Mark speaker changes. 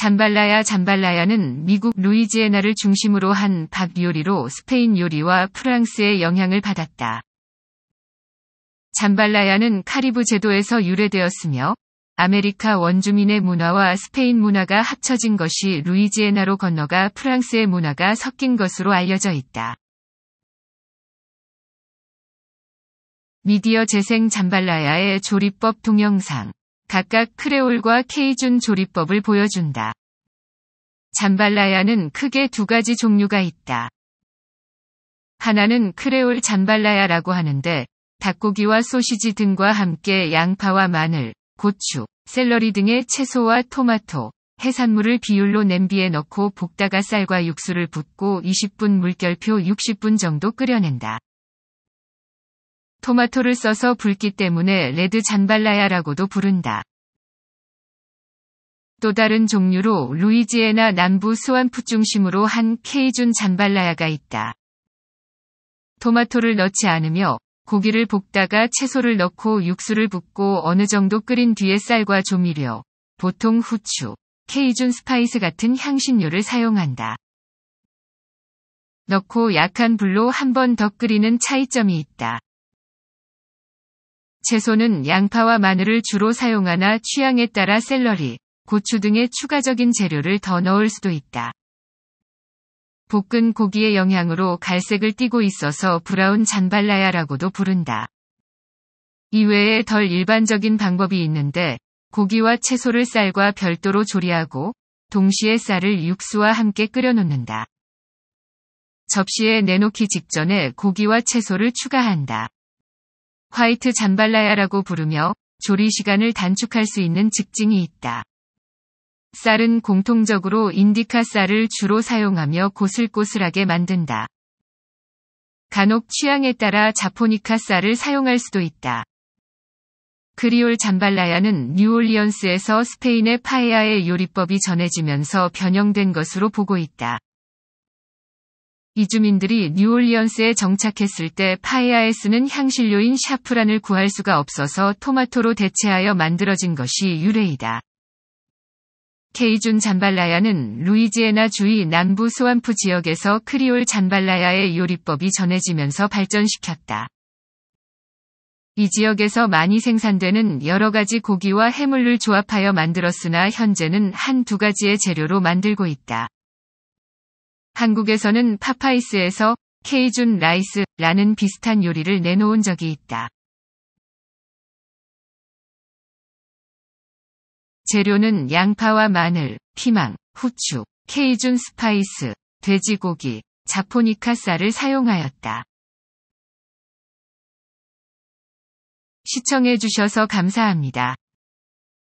Speaker 1: 잠발라야 잠발라야는 미국 루이지애나를 중심으로 한 밥 요리로 스페인 요리와 프랑스의 영향을 받았다. 잠발라야는 카리브 제도에서 유래되었으며 아메리카 원주민의 문화와 스페인 문화가 합쳐진 것이 루이지애나로 건너가 프랑스의 문화가 섞인 것으로 알려져 있다. 미디어 재생 잠발라야의 조리법 동영상 각각 크레올과 케이준 조리법을 보여준다. 잠발라야는 크게 두 가지 종류가 있다. 하나는 크레올 잠발라야라고 하는데 닭고기와 소시지 등과 함께 양파와 마늘, 고추, 샐러리 등의 채소와 토마토, 해산물을 비율로 냄비에 넣고 볶다가 쌀과 육수를 붓고 20분 물결표 60분 정도 끓여낸다. 토마토를 써서 붉기 때문에 레드 잔발라야라고도 부른다. 또 다른 종류로 루이지애나 남부 스완프 중심으로 한 케이준 잠발라야가 있다. 토마토를 넣지 않으며 고기를 볶다가 채소를 넣고 육수를 붓고 어느 정도 끓인 뒤에 쌀과 조미료, 보통 후추, 케이준 스파이스 같은 향신료를 사용한다. 넣고 약한 불로 한 번 더 끓이는 차이점이 있다. 채소는 양파와 마늘을 주로 사용하나 취향에 따라 샐러리, 고추 등의 추가적인 재료를 더 넣을 수도 있다. 볶은 고기의 영향으로 갈색을 띠고 있어서 브라운 잔발라야라고도 부른다. 이외에 덜 일반적인 방법이 있는데 고기와 채소를 쌀과 별도로 조리하고 동시에 쌀을 육수와 함께 끓여놓는다. 접시에 내놓기 직전에 고기와 채소를 추가한다. 화이트 잔발라야라고 부르며 조리 시간을 단축할 수 있는 직징이 있다. 쌀은 공통적으로 인디카 쌀을 주로 사용하며 고슬고슬하게 만든다. 간혹 취향에 따라 자포니카 쌀을 사용할 수도 있다. 크리올 잠발라야는 뉴올리언스에서 스페인의 파에아의 요리법이 전해지면서 변형된 것으로 보고 있다. 이주민들이 뉴올리언스에 정착했을 때 파에아에 쓰는 향신료인 샤프란을 구할 수가 없어서 토마토로 대체하여 만들어진 것이 유래이다. 케이준 잠발라야는 루이지애나 주의 남부 스완프 지역에서 크리올 잠발라야의 요리법이 전해지면서 발전시켰다. 이 지역에서 많이 생산되는 여러 가지 고기와 해물을 조합하여 만들었으나 현재는 한 두 가지의 재료로 만들고 있다. 한국에서는 파파이스에서 케이준 라이스라는 비슷한 요리를 내놓은 적이 있다. 재료는 양파와 마늘, 피망, 후추, 케이준 스파이스, 돼지고기, 자포니카 쌀을 사용하였다. 시청해주셔서 감사합니다.